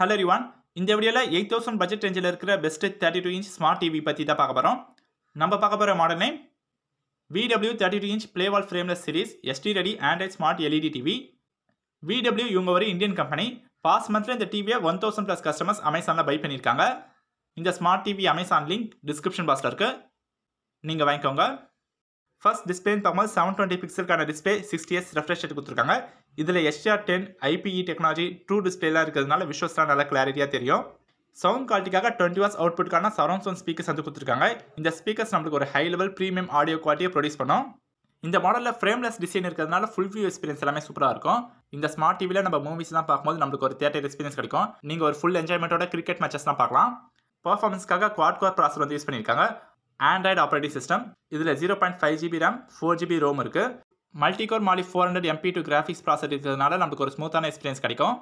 hello ரிவான் இந்த வீடியோவில் eight thousand budget ரேஞ்சில் இருக்கிற best thirty two inch smart TV பற்றி தான் பார்க்க போகிறோம் நம்ம பார்க்க போகிற model name VW thirty two inch ப்ளேவால் frameless series HD ready android smart LED TV VW இவங்க ஒரு இந்தியன் கம்பெனி பாஸ் மந்தில் இந்த டிவியை ஒன் தௌசண்ட் ப்ளஸ் கஸ்டமர்ஸ் அமேசானில் பை பண்ணியிருக்காங்க இந்த smart TV Amazon link description பாக்ஸில் இருக்குது நீங்கள் வாங்கிக்கோங்க ஃபர்ஸ்ட் டிஸ்பிளேன்னு பார்க்கும்போது செவன் டுவெண்ட்டி பிக்சலுக்கான டிஸ்பிளே சிக்ஸ்டி எஸ் ரெஃப்ரெஷ் ரேட் கொடுத்துருக்காங்க இதில் HDR ten IPE technology to டிஸ்பிளேலாம் இருக்கிறதுனால விஷுவல்ஸ்லாம் நல்லா கிளாரிட்டியாக தெரியும் சவுண்ட் குவாலிட்டிக்காக டுவெண்ட்டி வாஸ் அவுட்புட்கான சரௌண்ட் சவுண்ட் ஸ்பீக்கர்ஸ் வந்து கொடுத்துருக்காங்க இந்த ஸ்பீக்கர்ஸ் நம்மளுக்கு ஒரு ஹை லெவல் ப்ரீமியம் ஆடியோ குவாலிட்டியை ப்ரொடியூஸ் பண்ணும் இந்த மாடலில் ஃப்ரேம்லெஸ் டிசைன் இருக்கிறதுனால ஃபுல் வியூ எக்ஸ்பீரியன்ஸ் எல்லாமே சூப்பராக இருக்கும் இந்த ஸ்மார்ட் டிவியில் நம்ம மூவிஸ்லாம் பார்க்கும்போது நம்மளுக்கு ஒரு தேட்டர் எக்ஸ்பீரியன்ஸ் கிடைக்கும் நீங்கள் ஒரு ஃபுல் என்ஜாய்மெண்ட்டோட கிரிக்கெட் மேட்சஸ்லாம் பார்க்கலாம் பர்ஃபார்மன்ஸ்க்காக குவாட் குவார் ப்ராசர் வந்து யூஸ் பண்ணியிருக்காங்க ஆண்ட்ராய்டு ஆப்ரேட்டிங் சிஸ்டம் இதில் zero point five GB RAM four GB ROM இருக்குது multicore Mali four hundred MP two graphics process இருக்கிறதுனால நமக்கு ஒரு ஸ்மூத்தான எக்ஸ்பீரியன்ஸ் கிடைக்கும்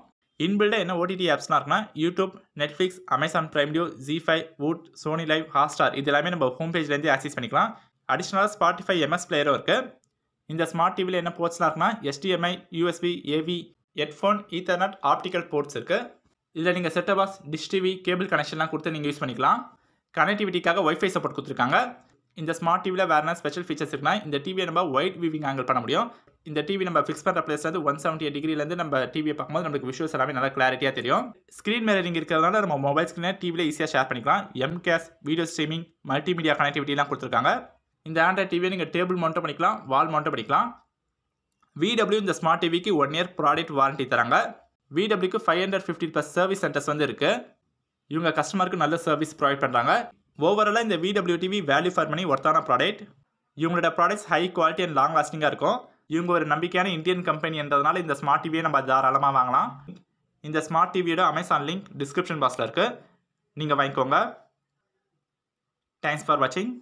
இன்பில்டாக என்ன ஓடிடி ஆப்ஸ்லாம் இருக்குன்னா யூடியூப் நெட்ஃப்ளிக்ஸ் அமேசான் ப்ரைம் டியூ Zee five Voot Sony LIV Hotstar இது எல்லாமே நம்ம ஹோம் பேஜ்லேருந்து ஆக்சஸ் பண்ணிக்கலாம் அடிஷ்னலாக ஸ்பாட்டிஃபை எம்எஸ் பிளேயரும் இருக்குது இந்த ஸ்மார்ட் டிவியில் என்ன போர்ட்ஸ்லாம் இருக்குன்னா HDMI USB AV headphone ethernet optical ports இருக்குது இதில் நீங்கள் செட்டபாஸ் டிஷ் டிவி கேபிள் கனெக்ஷன்லாம் கொடுத்து நீங்கள் யூஸ் பண்ணிக்கலாம் கனெக்டிவிட்டிக்காக ஒய்ஃபை சப்போர்ட் கொடுத்துருக்காங்க இந்த ஸ்மார்ட் டிவியில் வேறு என்ன ஸ்பெஷல் ஃபீச்சர்ஸ் இருக்குனா இந்த டிவியை நம்ம ஒயிட் வியூவிங் ஆங்கிள் பண்ண முடியும் இந்த டிவி நம்ம ஃபிக்ஸ் பண்ணுற பிளேஸ்லேருந்து ஒன் செவன்ட்டி டிகிரிலேருந்து நம்ம டிவியை பார்க்கும்போது நம்மளுக்கு விஷுவல்ஸ் எல்லாமே நல்லா கிளாரிட்டியாக தெரியும் ஸ்க்ரீன் மேரிங் இருக்கிறதுனால நம்ம மொபைல் ஸ்க்ரீனை டிவியில் ஈஸியாக ஷேர் பண்ணிக்கலாம் எம் கேஸ் வீடியோ ஸ்ட்ரீமிங் மல்டிமீடியா கனெக்டிவிட்டிலாம் கொடுத்துருக்காங்க இந்த ஆண்ட்ராய்ட் டிவியை நீங்கள் டேபிள் மவுண்ட் பண்ணிக்கலாம் வால் மவுண்ட் பண்ணிக்கலாம் விடபிள்யூ இந்த ஸ்மார்ட் டிவிக்கு ஒன் இயர் ப்ராடக்ட் வாரண்ட்டி தராங்க விடபிள்யூக்கு five hundred fifty plus service centres வந்து இருக்குது இவங்க கஸ்டமருக்கு நல்ல சர்வீஸ் ப்ரொவைட் பண்ணுறாங்க ஓவராலாக இந்த VW TV value for money ஒர்த்தான ப்ராடக்ட் இவங்களோட products high quality and long லாஸ்டிங்காக இருக்கும் இவங்க ஒரு நம்பிக்கையான இந்தியன் கம்பெனி என்றதுனால இந்த ஸ்மார்ட் டிவியை நம்ம தாராளமாக வாங்கலாம் இந்த ஸ்மார்ட் டிவியோட அமேசான் லிங்க் டிஸ்கிரிப்ஷன் பாக்ஸில் இருக்குது நீங்கள் வாங்கிக்கோங்க தேங்க்ஸ் ஃபார் வாட்சிங்